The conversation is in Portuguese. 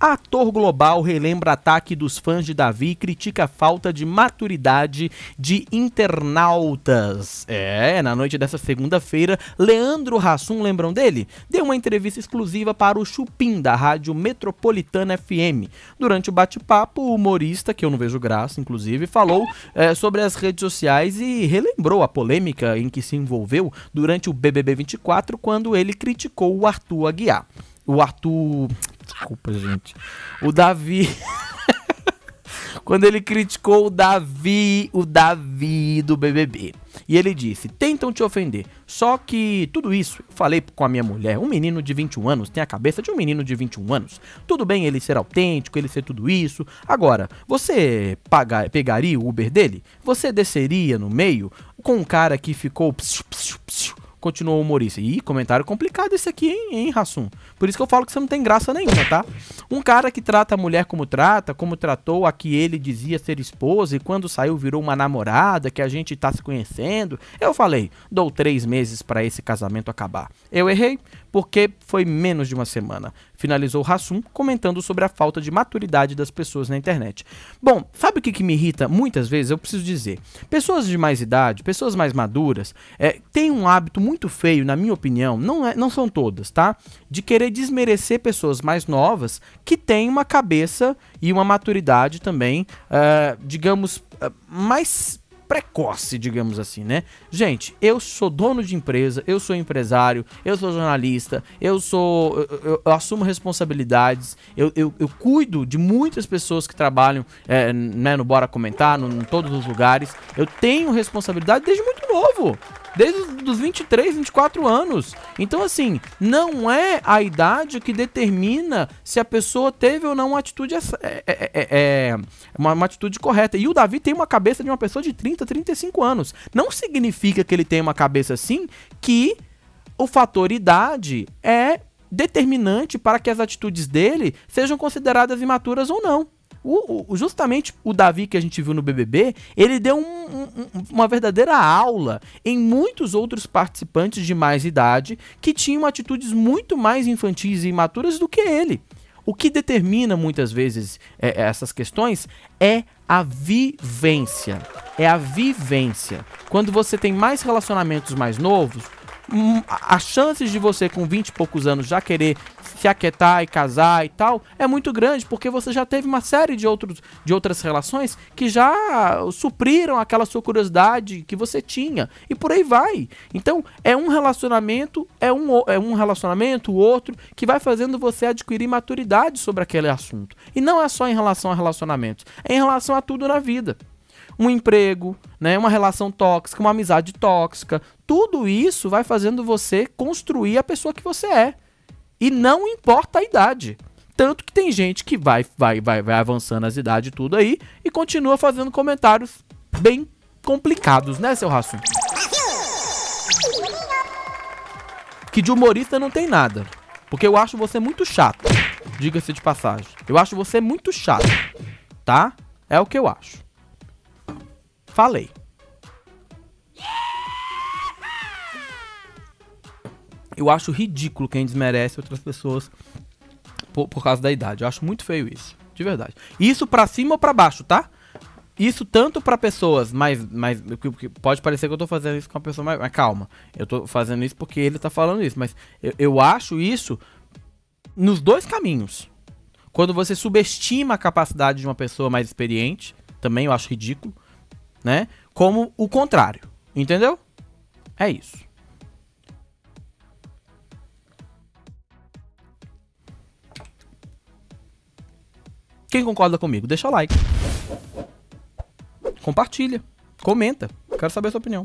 Ator Global relembra ataque dos fãs de Davi e critica falta de maturidade de internautas. É, na noite dessa segunda-feira, Leandro Hassum, lembram dele? Deu uma entrevista exclusiva para o Chupim da Rádio Metropolitana FM. Durante o bate-papo, o humorista, que eu não vejo graça, inclusive, falou é, sobre as redes sociais e relembrou a polêmica em que se envolveu durante o BBB 24 quando ele criticou o Arthur Aguiar. O Arthur. Desculpa, gente. O Davi. Quando ele criticou o Davi, o Davi do BBB. E ele disse: tentam te ofender. Só que tudo isso, eu falei com a minha mulher, um menino de 21 anos tem a cabeça de um menino de 21 anos. Tudo bem ele ser autêntico, ele ser tudo isso. Agora, você pagar, pegaria o Uber dele? Você desceria no meio com um cara que ficou. Psiu, psiu, Continuou o humorista. Ih, comentário complicado esse aqui, hein, hein, Rassum? Por isso que eu falo que você não tem graça nenhuma, tá? Um cara que trata a mulher como trata, como tratou a que ele dizia ser esposa e quando saiu virou uma namorada, que a gente tá se conhecendo. Eu falei, dou três meses para esse casamento acabar. Eu errei? porque foi menos de uma semana. Finalizou Rassum comentando sobre a falta de maturidade das pessoas na internet. Bom, sabe o que, que me irrita? Muitas vezes eu preciso dizer: pessoas de mais idade, pessoas mais maduras, é, têm um hábito muito feio, na minha opinião, não, é, não são todas, tá? De querer desmerecer pessoas mais novas que têm uma cabeça e uma maturidade também, é, digamos, é, mais precoce, digamos assim, né? Gente, eu sou dono de empresa, eu sou empresário, eu sou jornalista, eu sou. Eu, eu, eu assumo responsabilidades, eu, eu, eu, cuido de muitas pessoas que trabalham é, né, no Bora Comentar, no, em todos os lugares. Eu tenho responsabilidade desde muito novo desde os 23, 24 anos. Então, assim, não é a idade que determina se a pessoa teve ou não uma atitude, é é, é, é, é, uma, uma, atitude correta. E o Davi tem uma cabeça de uma pessoa de 30, 35 anos. Não significa que ele tem uma cabeça assim que o fator idade é determinante para que as atitudes dele sejam consideradas imaturas ou não. O, o, justamente o Davi que a gente viu no BBB, ele deu um, um, uma verdadeira aula em muitos outros participantes de mais idade que tinham atitudes muito mais infantis e imaturas do que ele. O que determina muitas vezes é, é essas questões é a vivência. É a vivência. Quando você tem mais relacionamentos mais novos, hum, as chances de você com 20 e poucos anos já querer se aquietar e casar e tal é muito grande, porque você já teve uma série de, outros, de outras relações que já supriram aquela sua curiosidade que você tinha. E por aí vai. Então, é um relacionamento, é um, é um relacionamento, outro, que vai fazendo você adquirir maturidade sobre aquele assunto. E não é só em relação a relacionamentos, é em relação a tudo na vida um emprego, né, uma relação tóxica, uma amizade tóxica. Tudo isso vai fazendo você construir a pessoa que você é. E não importa a idade. Tanto que tem gente que vai, vai, vai, vai avançando as idades e tudo aí e continua fazendo comentários bem complicados, né, seu Rassum? Que de humorista não tem nada. Porque eu acho você muito chato. Diga-se de passagem. Eu acho você muito chato. Tá? É o que eu acho falei. Eu acho ridículo quem desmerece outras pessoas por, por causa da idade. Eu acho muito feio isso, de verdade. Isso pra cima ou pra baixo, tá? Isso tanto para pessoas mais, mais. Pode parecer que eu tô fazendo isso com uma pessoa mais. Mas calma. Eu tô fazendo isso porque ele tá falando isso. Mas eu, eu acho isso nos dois caminhos. Quando você subestima a capacidade de uma pessoa mais experiente, também eu acho ridículo né? Como o contrário, entendeu? É isso. Quem concorda comigo, deixa o like. Compartilha, comenta. Quero saber a sua opinião.